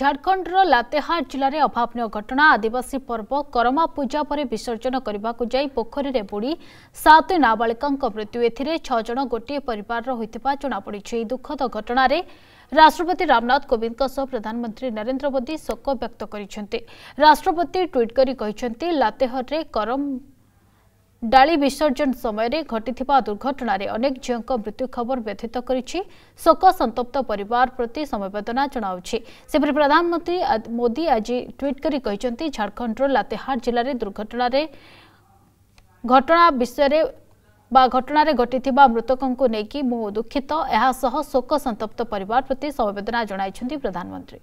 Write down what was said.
ଝାଡ଼ଖଣ୍ଡର ଲାତେହାର ଜିଲ୍ଲାରେ ଅଭାବନୀୟ ଘଟଣା ଆଦିବାସୀ ପର୍ବ କରମା ପୂଜା ପରେ ବିସର୍ଜନ କରିବାକୁ ଯାଇ ପୋଖରୀରେ ବୁଡ଼ି ସାତ ନାବାଳିକାଙ୍କ ମୃତ୍ୟୁ ଏଥିରେ ଛଅ ଜଣ ଗୋଟିଏ ପରିବାରର ହୋଇଥିବା ଜଣାପଡ଼ିଛି ଏହି ଦୁଃଖଦ ଘଟଣାରେ ରାଷ୍ଟ୍ରପତି ରାମନାଥ କୋବିନ୍ଦଙ୍କ ସହ ପ୍ରଧାନମନ୍ତ୍ରୀ ନରେନ୍ଦ୍ର ମୋଦି ଶୋକ ବ୍ୟକ୍ତ କରିଛନ୍ତି ରାଷ୍ଟ୍ରପତି ଟ୍ୱିଟ୍ କରି କହିଛନ୍ତି ଲାତେହରରେ କରମା ଡାଳି ବିସର୍ଜନ ସମୟରେ ଘଟିଥିବା ଦୁର୍ଘଟଣାରେ ଅନେକ ଝିଅଙ୍କ ମୃତ୍ୟୁ ଖବର ବ୍ୟଥିତ କରିଛି ଶୋକ ସନ୍ତପ୍ତ ପରିବାର ପ୍ରତି ସମବେଦନା ଜଣାଉଛି ସେପରି ପ୍ରଧାନମନ୍ତ୍ରୀ ମୋଦି ଆଜି ଟ୍ୱିଟ୍ କରି କହିଛନ୍ତି ଝାଡ଼ଖଣ୍ଡର ଲାତେହାର ଜିଲ୍ଲାରେ ଦୁର୍ଘଟଣାରେ ଘଟଣା ବିଷୟରେ ବା ଘଟଣାରେ ଘଟିଥିବା ମୃତକଙ୍କୁ ନେଇକି ମୁଁ ଦୁଃଖିତ ଏହାସହ ଶୋକ ସନ୍ତପ୍ତ ପରିବାର ପ୍ରତି ସମବେଦନା ଜଣାଇଛନ୍ତି ପ୍ରଧାନମନ୍ତ୍ରୀ